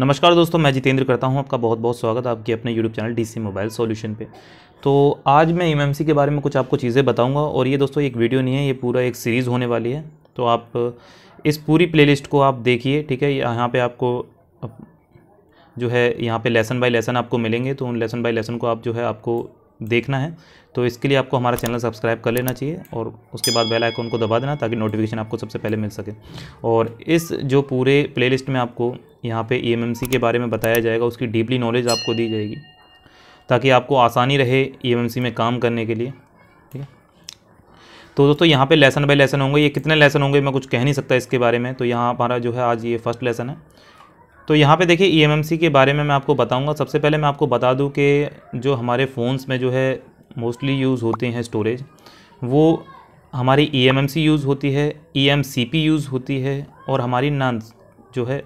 नमस्कार दोस्तों मैं जितेंद्र करता हूं आपका बहुत बहुत स्वागत आपके अपने YouTube channel C mobile solution पे तो आज मैं एम के बारे में कुछ आपको चीज़ें बताऊंगा और ये दोस्तों एक वीडियो नहीं है ये पूरा एक सीरीज़ होने वाली है तो आप इस पूरी प्लेलिस्ट को आप देखिए ठीक है यहाँ पर आपको जो है यहाँ पर लेसन बाई लेसन आपको मिलेंगे तो उन लेसन बाई लेसन को आप जो है आपको देखना है तो इसके लिए आपको हमारा चैनल सब्सक्राइब कर लेना चाहिए और उसके बाद बेल आइकन को दबा देना ताकि नोटिफिकेशन आपको सबसे पहले मिल सके और इस जो पूरे प्लेलिस्ट में आपको यहाँ पे ई e के बारे में बताया जाएगा उसकी डीपली नॉलेज आपको दी जाएगी ताकि आपको आसानी रहे ई e में काम करने के लिए ठीक है तो दोस्तों यहाँ पे लेसन बाय लेसन होंगे ये कितने लेसन होंगे मैं कुछ कह नहीं सकता इसके बारे में तो यहाँ हमारा जो है आज ये फर्स्ट लेसन है तो यहाँ पे देखिए ई e के बारे में मैं आपको बताऊँगा सबसे पहले मैं आपको बता दूँ कि जो हमारे फ़ोन्स में जो है मोस्टली यूज़ होते हैं स्टोरेज वो हमारी ई यूज़ होती है ई यूज़ होती है और हमारी नान जो है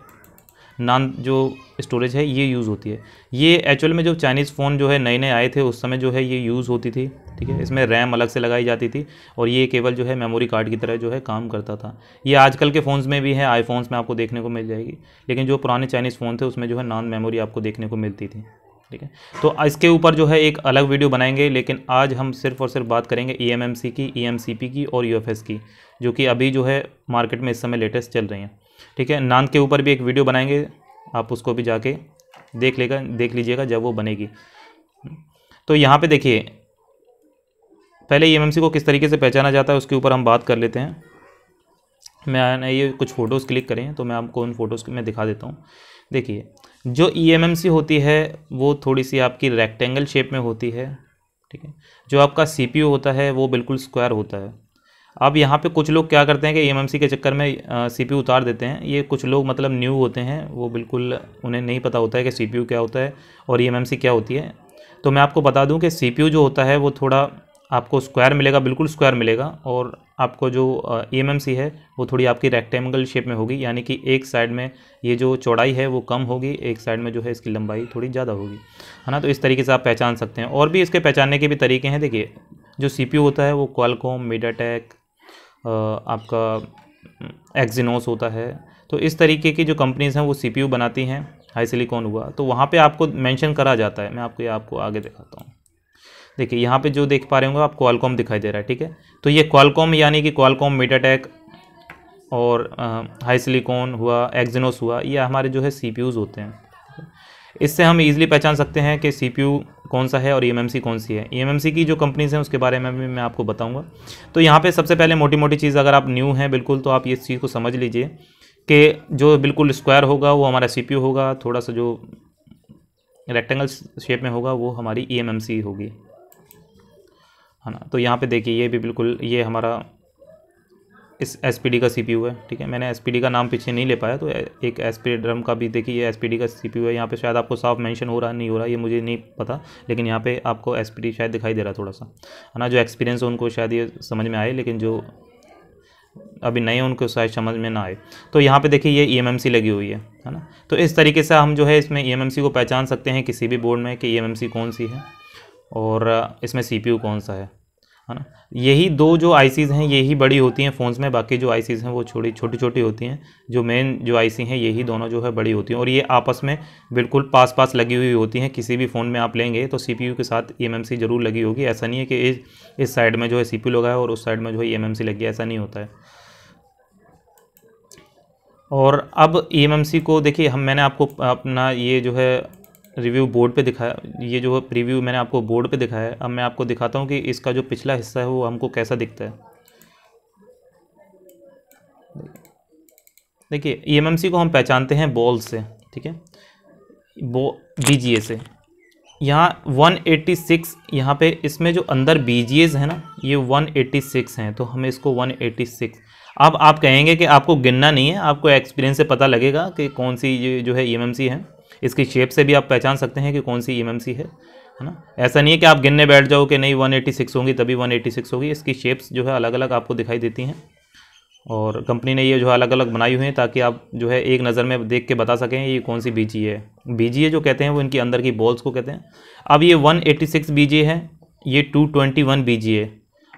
नान जो स्टोरेज है ये यूज़ होती है ये एक्चुअल में जो चाइनीज़ फ़ोन जो है नए नए आए थे उस समय जो है ये यूज़ होती थी ठीक है इसमें रैम अलग से लगाई जाती थी और ये केवल जो है मेमोरी कार्ड की तरह जो है काम करता था ये आजकल के फ़ोन्स में भी है आईफोन्स में आपको देखने को मिल जाएगी लेकिन जो पुराने चाइनीज़ फ़ोन थे उसमें जो है नॉन मेमोरी आपको देखने को मिलती थी ठीक है तो इसके ऊपर जो है एक अलग वीडियो बनाएंगे लेकिन आज हम सिर्फ और सिर्फ बात करेंगे ई e की ई e की और यू की जो कि अभी जो है मार्केट में इस समय लेटेस्ट चल रही हैं ठीक है नान के ऊपर भी एक वीडियो बनाएंगे आप उसको भी जाके देख लेगा देख लीजिएगा जब वो बनेगी तो यहाँ पे देखिए पहले ई e को किस तरीके से पहचाना जाता है उसके ऊपर हम बात कर लेते हैं मैं ये कुछ फ़ोटोज़ क्लिक करें तो मैं आपको उन फ़ोटोज़ में दिखा देता हूँ देखिए जो ई e होती है वो थोड़ी सी आपकी रेक्टेंगल शेप में होती है ठीक है जो आपका सी होता है वो बिल्कुल स्क्वायर होता है अब यहाँ पे कुछ लोग क्या करते हैं कि एमएमसी के चक्कर में सीपीयू उतार देते हैं ये कुछ लोग मतलब न्यू होते हैं वो बिल्कुल उन्हें नहीं पता होता है कि सीपीयू क्या होता है और एमएमसी क्या होती है तो मैं आपको बता दूं कि सीपीयू जो होता है वो थोड़ा आपको स्क्वायर मिलेगा बिल्कुल स्क्वायर मिलेगा और आपको जो ई है वो थोड़ी आपकी रेक्टेंगल शेप में होगी यानी कि एक साइड में ये जो चौड़ाई है वो कम होगी एक साइड में जो है इसकी लंबाई थोड़ी ज़्यादा होगी है ना तो इस तरीके से आप पहचान सकते हैं और भी इसके पहचानने के भी तरीके हैं देखिए जो सी होता है वो क्वालकॉम मीडाटेक आपका एक्जिनोस होता है तो इस तरीके की जो कंपनीज़ हैं वो सी बनाती हैं हाई सिलिकॉन हुआ तो वहाँ पे आपको मेंशन करा जाता है मैं आपको ये आपको आगे दिखाता हूँ देखिए यहाँ पे जो देख पा रहे होंगे आप क्वालकॉम दिखाई दे रहा है ठीक है तो ये क्वालकॉम यानी कि क्वालकॉम मीटाटेक और हाई सिलिकॉन हुआ एक्जिनोस हुआ ये हमारे जो है सी होते हैं इससे हम ईज़िली पहचान सकते हैं कि सी कौन सा है और ई e कौन सी है ई e की जो कंपनीज़ हैं उसके बारे में भी मैं आपको बताऊँगा तो यहाँ पर सबसे पहले मोटी मोटी चीज़ अगर आप न्यू हैं बिल्कुल तो आप इस चीज़ को समझ लीजिए कि जो बिल्कुल स्क्वायर होगा वो हमारा सी होगा थोड़ा सा जो रेक्टेंगल शेप में होगा वो हमारी ई e होगी है ना तो यहाँ पर देखिए ये भी बिल्कुल ये हमारा इस एस का सी है ठीक है मैंने एस का नाम पीछे नहीं ले पाया तो एक एस ड्रम का भी देखिए एस पी का सी है यहाँ पे शायद आपको साफ मेंशन हो रहा नहीं हो रहा ये मुझे नहीं पता लेकिन यहाँ पे आपको एस शायद दिखाई दे रहा थोड़ा सा है ना जो एक्सपीरियंस है उनको शायद ये समझ में आए लेकिन जो अभी नए उनको शायद समझ में ना आए तो यहाँ पे देखिए ये ई e लगी हुई है है ना तो इस तरीके से हम जो है इसमें ई e को पहचान सकते हैं किसी भी बोर्ड में कि ई e कौन सी है और इसमें सी कौन सा है है ना यही दो जो आईसीज़ हैं यही बड़ी होती हैं फ़ोन्स में बाकी जो आईसीज़ हैं वो छोटी छोटी छोटी होती हैं जो मेन जो आईसी हैं यही दोनों जो है बड़ी होती हैं और ये आपस में बिल्कुल पास पास लगी हुई होती हैं किसी भी फ़ोन में आप लेंगे तो सीपीयू के साथ ईएमएमसी e ज़रूर लगी होगी ऐसा नहीं है कि इस इस साइड में जो है सी पी लगा है और उस साइड में जो है ई लग गया ऐसा नहीं होता है और अब ई e को देखिए हम मैंने आपको अपना ये जो है रिव्यू बोर्ड पे दिखाया ये जो प्रीव्यू मैंने आपको बोर्ड पे दिखाया है अब मैं आपको दिखाता हूँ कि इसका जो पिछला हिस्सा है वो हमको कैसा दिखता है देखिए ई e को हम पहचानते हैं बॉल से ठीक है बो बी से यहाँ 186 यहाँ पर इसमें जो अंदर बी है ना ये 186 हैं तो हमें इसको 186 अब आप कहेंगे कि आपको गिनना नहीं है आपको एक्सपीरियंस से पता लगेगा कि कौन सी जो है ई e है इसकी शेप से भी आप पहचान सकते हैं कि कौन सी ई है है ना ऐसा नहीं है कि आप गिनने बैठ जाओ कि नहीं 186 होंगी तभी 186 होगी इसकी शेप्स जो है अलग अलग आपको दिखाई देती हैं और कंपनी ने ये जो है अलग अलग बनाई हुई हैं ताकि आप जो है एक नज़र में देख के बता सकें ये कौन सी बी है बीजी जो कहते हैं वो इनकी अंदर की बॉल्स को कहते हैं अब ये वन बीजी है ये टू ट्वेंटी है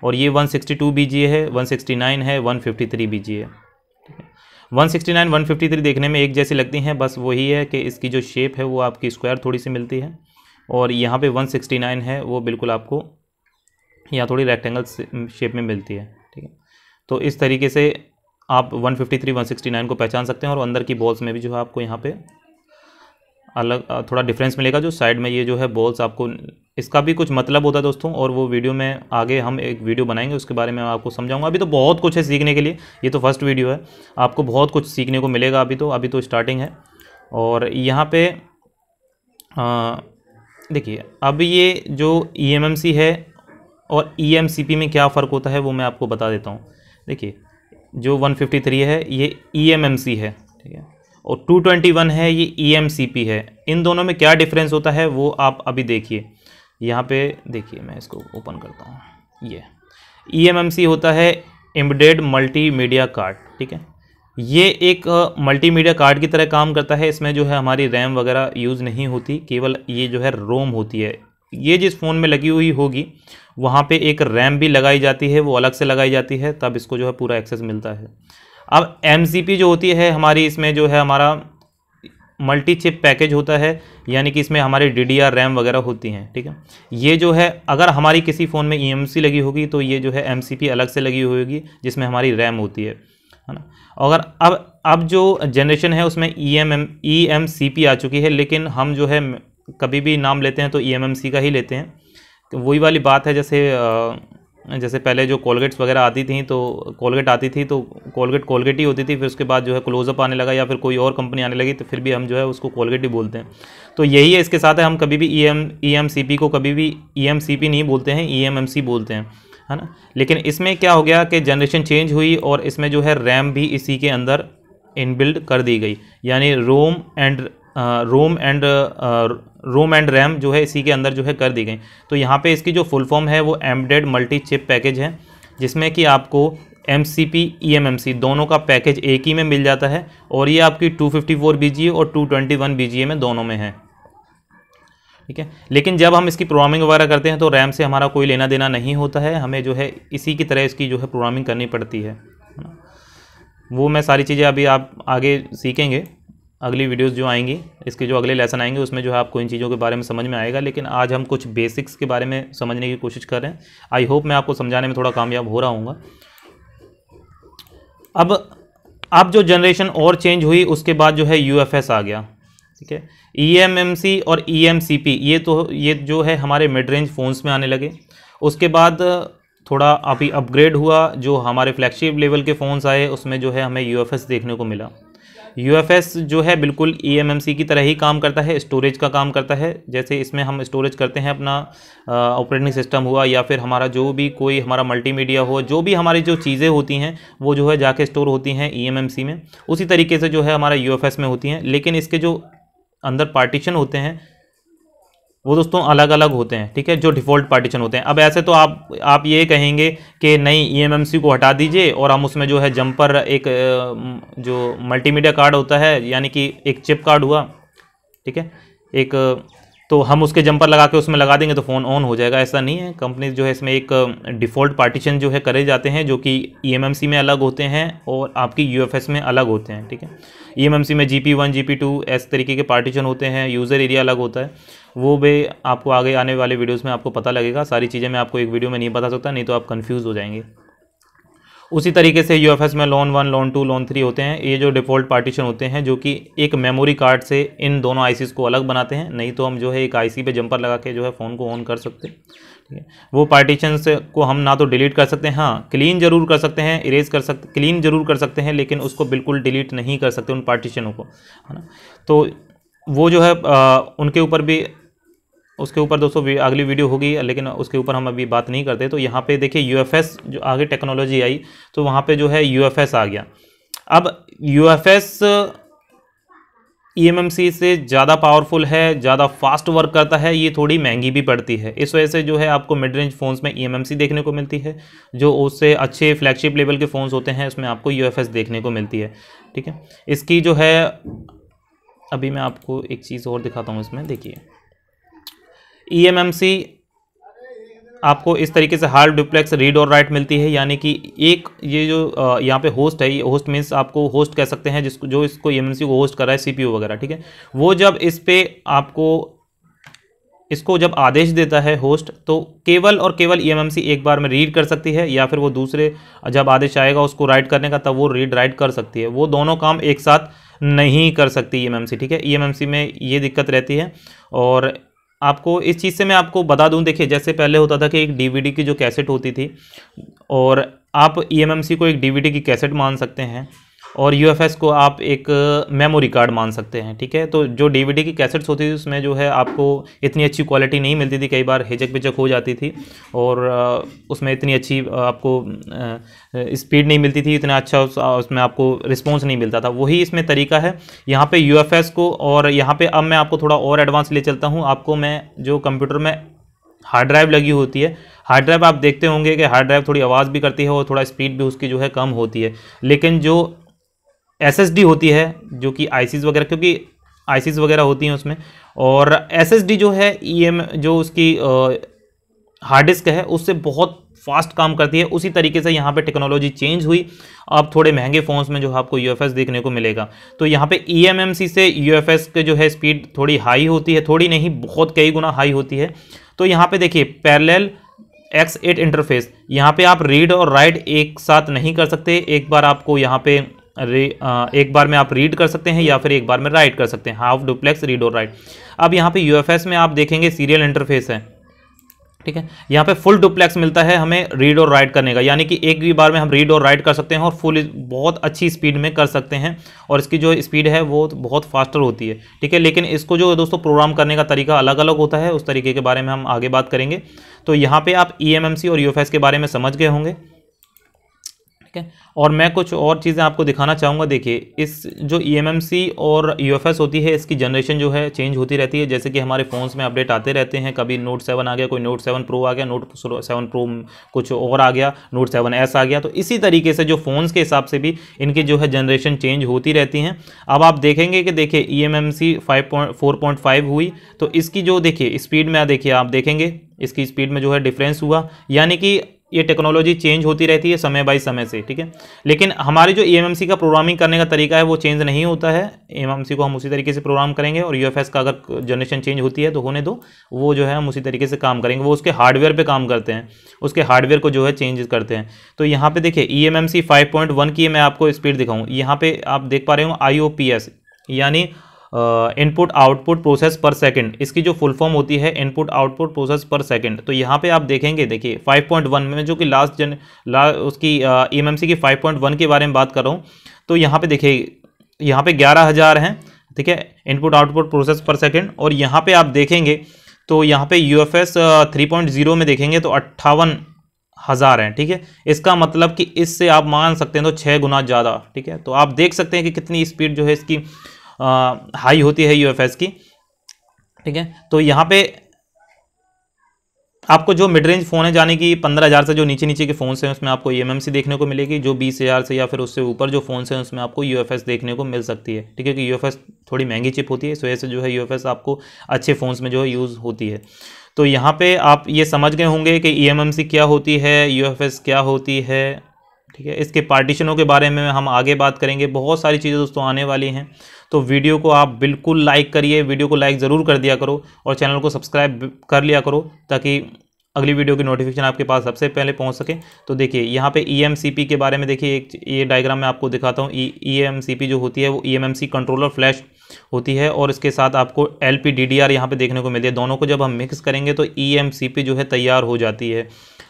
और ये 162 सिक्सटी है 169 है 153 बीजी है 169, 153 देखने में एक जैसी लगती हैं बस वही है कि इसकी जो शेप है वो आपकी स्क्वायर थोड़ी सी मिलती है और यहाँ पे 169 है वो बिल्कुल आपको यहाँ थोड़ी रेक्टेंगल शेप में मिलती है ठीक है तो इस तरीके से आप 153, 169 को पहचान सकते हैं और अंदर की बॉल्स में भी जो है आपको यहाँ पे अलग थोड़ा डिफरेंस मिलेगा जो साइड में ये जो है बॉल्स आपको इसका भी कुछ मतलब होता है दोस्तों और वो वीडियो में आगे हम एक वीडियो बनाएंगे उसके बारे में आपको समझाऊंगा अभी तो बहुत कुछ है सीखने के लिए ये तो फर्स्ट वीडियो है आपको बहुत कुछ सीखने को मिलेगा अभी तो अभी तो स्टार्टिंग है और यहाँ पे देखिए अब ये जो ई e है और ई e में क्या फ़र्क होता है वो मैं आपको बता देता हूँ देखिए जो 153 है ये ई e है ठीक है और 221 है ये ई e है इन दोनों में क्या डिफरेंस होता है वो आप अभी देखिए यहाँ पे देखिए मैं इसको ओपन करता हूँ ये ई e होता है मल्टी मल्टीमीडिया कार्ड ठीक है ये एक मल्टीमीडिया कार्ड की तरह काम करता है इसमें जो है हमारी रैम वगैरह यूज़ नहीं होती केवल ये जो है रोम होती है ये जिस फ़ोन में लगी हुई होगी वहाँ पे एक रैम भी लगाई जाती है वो अलग से लगाई जाती है तब इसको जो है पूरा एक्सेस मिलता है अब एम जो होती है हमारी इसमें जो है हमारा मल्टी चिप पैकेज होता है यानी कि इसमें हमारे डी डी आर रैम वगैरह होती हैं ठीक है ये जो है अगर हमारी किसी फ़ोन में ई एम सी लगी होगी तो ये जो है एम सी पी अलग से लगी होगी जिसमें हमारी रैम होती है है ना अगर अब अब जो जनरेशन है उसमें E M M E M C P आ चुकी है लेकिन हम जो है कभी भी नाम लेते हैं तो ई एम एम सी का ही लेते हैं तो वही वाली बात है जैसे आ, जैसे पहले जो कोलगेट्स वगैरह तो आती थी तो कोलगेट आती थी तो कोलगेट कोलगेट ही होती थी फिर उसके बाद जो है क्लोजअप आने लगा या फिर कोई और कंपनी आने लगी तो फिर भी हम जो है उसको कोलगेट ही बोलते हैं तो यही है इसके साथ है हम कभी भी E M E M C P को कभी भी ई एम सी पी नहीं बोलते हैं ई एम एम सी बोलते हैं है ना लेकिन इसमें क्या हो गया कि जनरेशन चेंज हुई और इसमें जो है रैम भी इसी के अंदर इनबिल्ड कर दी गई यानी ROM and ROM and ROM and RAM जो है इसी के अंदर जो है कर दी गई तो यहाँ पे इसकी जो फुल फॉर्म है वो एमडेड मल्टी चिप पैकेज है जिसमें कि आपको M C P E M M C दोनों का पैकेज एक ही में मिल जाता है और ये आपकी two fifty four B G और टू ट्वेंटी वन में दोनों में है ठीक है लेकिन जब हम इसकी प्रोग्रामिंग वगैरह करते हैं तो रैम से हमारा कोई लेना देना नहीं होता है हमें जो है इसी की तरह इसकी जो है प्रोग्रामिंग करनी पड़ती है वो मैं सारी चीज़ें अभी आप आगे सीखेंगे अगली वीडियोस जो आएंगी इसके जो अगले लेसन आएंगे उसमें जो है आपको इन चीज़ों के बारे में समझ में आएगा लेकिन आज हम कुछ बेसिक्स के बारे में समझने की कोशिश कर रहे हैं आई होप मैं आपको समझाने में थोड़ा कामयाब हो रहा हूँ अब अब जो जनरेशन और चेंज हुई उसके बाद जो है यू आ गया ठीक है ई एम एम सी और ई एम सी पी ये तो ये जो है हमारे मिड रेंज फ़ोन्स में आने लगे उसके बाद थोड़ा अभी अपग्रेड हुआ जो हमारे फ्लैगशिप लेवल के फ़ोन्स आए उसमें जो है हमें यू देखने को मिला यू जो है बिल्कुल ई e की तरह ही काम करता है स्टोरेज का काम करता है जैसे इसमें हम स्टोरेज करते हैं अपना ऑपरेटिंग सिस्टम हुआ या फिर हमारा जो भी कोई हमारा मल्टीमीडिया हो जो भी हमारी जो चीज़ें होती हैं वो जो है जाके स्टोर होती हैं ई e में उसी तरीके से जो है हमारा यू में होती हैं लेकिन इसके जो अंदर पार्टीशन होते हैं वो दोस्तों अलग अलग होते हैं ठीक है जो डिफ़ॉल्ट पार्टीशन होते हैं अब ऐसे तो आप आप ये कहेंगे कि नहीं ई e को हटा दीजिए और हम उसमें जो है जंपर एक जो मल्टीमीडिया कार्ड होता है यानी कि एक चिप कार्ड हुआ ठीक है एक तो हम उसके जंपर लगा के उसमें लगा देंगे तो फ़ोन ऑन हो जाएगा ऐसा नहीं है कंपनी जो है इसमें एक डिफ़ॉल्ट पार्टीशन जो है करे जाते हैं जो कि ई e में अलग होते हैं और आपकी यू में अलग होते हैं ठीक है ई e में G P one G P two ऐसे तरीके के पार्टीशन होते हैं यूज़र एरिया अलग होता है वो भी आपको आगे आने वाले वीडियोस में आपको पता लगेगा सारी चीज़ें मैं आपको एक वीडियो में नहीं बता सकता नहीं तो आप कंफ्यूज हो जाएंगे उसी तरीके से यू में LUN one LUN two LUN three होते हैं ये जो डिफ़ॉल्ट पार्टीशन होते हैं जो कि एक मेमोरी कार्ड से इन दोनों आई को अलग बनाते हैं नहीं तो हम जो है एक आई पे जंपर लगा के जो है फ़ोन को ऑन कर सकते हैं ठीक है वो पार्टीशन को हम ना तो डिलीट कर सकते हैं हाँ क्लीन जरूर कर सकते हैं इरेज कर सकते क्लीन जरूर कर सकते हैं लेकिन उसको बिल्कुल डिलीट नहीं कर सकते उन पार्टीशनों को है ना तो वो जो है आ, उनके ऊपर भी उसके ऊपर दोस्तों अगली वीडियो होगी लेकिन उसके ऊपर हम अभी बात नहीं करते तो यहाँ पे देखिए यूएफएस जो आगे टेक्नोलॉजी आई तो वहाँ पे जो है यूएफएस आ गया अब यूएफएस ईएमएमसी e से ज़्यादा पावरफुल है ज़्यादा फास्ट वर्क करता है ये थोड़ी महंगी भी पड़ती है इस वजह से जो है आपको मिड रेंज फ़ोन्स में ई e देखने को मिलती है जो उससे अच्छे फ्लैगशिप लेवल के फ़ोन्स होते हैं उसमें आपको यू देखने को मिलती है ठीक है इसकी जो है अभी मैं आपको एक चीज़ और दिखाता हूँ इसमें देखिए ईएमएमसी e आपको इस तरीके से हार्ड डुप्लेक्स रीड और राइट मिलती है यानी कि एक ये जो यहाँ पे होस्ट है ये होस्ट मीन्स आपको होस्ट कह सकते हैं जिसको जो इसको ई e को होस्ट कर रहा है सीपीयू वगैरह ठीक है वो जब इस पर आपको इसको जब आदेश देता है होस्ट तो केवल और केवल ई e एक बार में रीड कर सकती है या फिर वो दूसरे जब आदेश आएगा उसको राइट करने का तब वो रीड राइट कर सकती है वो दोनों काम एक साथ नहीं कर सकती ई ठीक है ई में ये दिक्कत रहती है और आपको इस चीज़ से मैं आपको बता दूं देखिए जैसे पहले होता था कि एक डीवीडी की जो कैसेट होती थी और आप ईएमएमसी e को एक डीवीडी की कैसेट मान सकते हैं और यू को आप एक मेमोरी कार्ड मान सकते हैं ठीक है तो जो डीवीडी की कैसेट्स होती थी उसमें जो है आपको इतनी अच्छी क्वालिटी नहीं मिलती थी कई बार हिचक पिचक हो जाती थी और उसमें इतनी अच्छी आपको स्पीड नहीं मिलती थी इतना अच्छा उसमें आपको रिस्पॉन्स नहीं मिलता था वही इसमें तरीका है यहाँ पर यू को और यहाँ पर अब मैं आपको थोड़ा और एडवांस ले चलता हूँ आपको मैं जो कंप्यूटर में हार्ड ड्राइव लगी होती है हार्ड ड्राइव आप देखते होंगे कि हार्ड ड्राइव थोड़ी आवाज़ भी करती है और थोड़ा स्पीड भी उसकी जो है कम होती है लेकिन जो एस होती है जो कि आई वगैरह क्योंकि आई वगैरह होती हैं उसमें और एस जो है ई e जो उसकी हार्ड डिस्क है उससे बहुत फास्ट काम करती है उसी तरीके से यहाँ पे टेक्नोलॉजी चेंज हुई अब थोड़े महंगे फ़ोन्स में जो आपको यू देखने को मिलेगा तो यहाँ पे ई e से यू के जो है स्पीड थोड़ी हाई होती है थोड़ी नहीं बहुत कई गुना हाई होती है तो यहाँ पे देखिए पैरेलल एक्स एट इंटरफेस यहाँ पे आप रीड और राइट एक साथ नहीं कर सकते एक बार आपको यहाँ पे एक बार में आप रीड कर सकते हैं या फिर एक बार में राइट कर सकते हैं हाफ डुप्लेक्स रीड और राइट अब यहाँ पे यूएफएस में आप देखेंगे सीरियल इंटरफेस है ठीक है यहाँ पे फुल डुप्लेक्स मिलता है हमें रीड और राइट करने का यानी कि एक भी बार में हम रीड और राइट कर सकते हैं और फुल बहुत अच्छी स्पीड में कर सकते हैं और इसकी जो स्पीड है वो बहुत फास्टर होती है ठीक है लेकिन इसको जो दोस्तों प्रोग्राम करने का तरीका अलग अलग होता है उस तरीके के बारे में हम आगे बात करेंगे तो यहाँ पर आप ई e और यू के बारे में समझ गए होंगे ठीक है और मैं कुछ और चीज़ें आपको दिखाना चाहूँगा देखिए इस जो ई e और यू e होती है इसकी जनरेशन जो है चेंज होती रहती है जैसे कि हमारे फ़ोन्स में अपडेट आते रहते हैं कभी नोट सेवन आ गया कोई नोट सेवन प्रो आ गया नोट सेवन प्रो कुछ और आ गया नोट सेवन एस आ गया तो इसी तरीके से जो फ़ोन्स के हिसाब से भी इनकी जो है जनरेशन चेंज होती रहती हैं अब आप देखेंगे कि देखिए E M M C five point four point five हुई तो इसकी जो देखिए स्पीड में देखिए आप देखेंगे इसकी स्पीड में जो है डिफरेंस हुआ यानी कि ये टेक्नोलॉजी चेंज होती रहती है समय बाई समय से ठीक है लेकिन हमारे जो ई का प्रोग्रामिंग करने का तरीका है वो चेंज नहीं होता है ई को हम उसी तरीके से प्रोग्राम करेंगे और यू का अगर जनरेशन चेंज होती है तो होने दो वो जो है हम उसी तरीके से काम करेंगे वो उसके हार्डवेयर पर काम करते हैं उसके हार्डवेयर को जो है चेंज करते हैं तो यहाँ पर देखिए ई e एम की मैं आपको स्पीड दिखाऊँ यहाँ पर आप देख पा रहे हो आई यानी input output process per second इसकी जो फुल फॉर्म होती है input output process per second तो यहाँ पे आप देखेंगे देखिए 5.1 में जो कि लास्ट जन ला उसकी एम uh, e की 5.1 के बारे में बात कर रहा हूँ तो यहाँ पे देखिए यहाँ पे ग्यारह हज़ार हैं ठीक है इनपुट आउटपुट प्रोसेस पर सेकेंड और यहाँ पर आप देखेंगे तो यहाँ पर यू एफ एस में देखेंगे तो अट्ठावन हज़ार हैं ठीक है इसका मतलब कि इससे आप मान सकते हैं तो छः गुना ज़्यादा ठीक है तो आप देख सकते हैं कि कितनी स्पीड जो है इसकी हाई होती है यूएफएस की ठीक है तो यहाँ पे आपको जो मिड रेंज फ़ोन है जाने की पंद्रह हज़ार से जो नीचे नीचे के फ़ोन हैं उसमें आपको ई e देखने को मिलेगी जो बीस हज़ार से या फिर उससे ऊपर जो फ़ोन हैं उसमें आपको यू देखने को मिल सकती है ठीक है कि यू थोड़ी महंगी चिप होती है इस वजह से जो है यू आपको अच्छे फ़ोन्स में जो है यूज़ होती है तो यहाँ पे आप ये समझ गए होंगे कि ई e क्या होती है यू क्या होती है ठीक है इसके पार्टीशनों के बारे में हम आगे बात करेंगे बहुत सारी चीज़ें दोस्तों आने वाली हैं तो वीडियो को आप बिल्कुल लाइक करिए वीडियो को लाइक ज़रूर कर दिया करो और चैनल को सब्सक्राइब कर लिया करो ताकि अगली वीडियो की नोटिफिकेशन आपके पास सबसे पहले पहुंच सके तो देखिए यहाँ पे ई e के बारे में देखिए एक ये डायग्राम मैं आपको दिखाता हूँ ई e- e जो होती है वो ई कंट्रोलर फ्लैश होती है और इसके साथ आपको L P D D R यहाँ पर देखने को मिलती है दोनों को जब हम मिक्स करेंगे तो ई एम सी पी जो है तैयार हो जाती है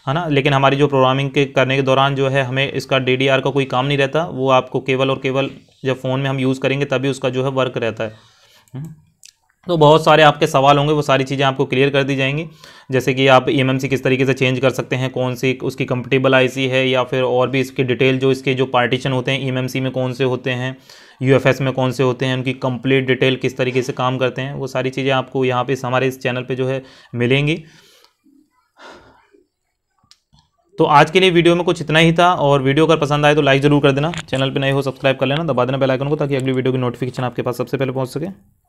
है ना लेकिन हमारी जो प्रोग्रामिंग के करने के दौरान जो है हमें इसका डी डी आर का कोई काम नहीं रहता वो आपको केवल और केवल जब फ़ोन में हम यूज़ करेंगे तभी उसका जो है वर्क रहता है हम्म। तो बहुत सारे आपके सवाल होंगे वो सारी चीज़ें आपको क्लियर कर दी जाएंगी जैसे कि आप ईएमएमसी e किस तरीके से चेंज कर सकते हैं कौन सी उसकी कंपटेबल आईसी है या फिर और भी इसके डिटेल जो इसके जो पार्टीशन होते हैं ईएमएमसी e में कौन से होते हैं यूएफएस में कौन से होते हैं उनकी कंप्लीट डिटेल किस तरीके से काम करते हैं वो सारी चीज़ें आपको यहाँ पर हमारे इस चैनल पर जो है मिलेंगी तो आज के लिए वीडियो में कुछ इतना ही था और वीडियो अगर पसंद आए तो लाइक जरूर कर देना चैनल पर नए हो सब्सक्राइब कर लेना दबा देना बेल आइकन को ताकि अगली वीडियो की नोटिफिकेशन आपके पास सबसे पहले पहुंच सके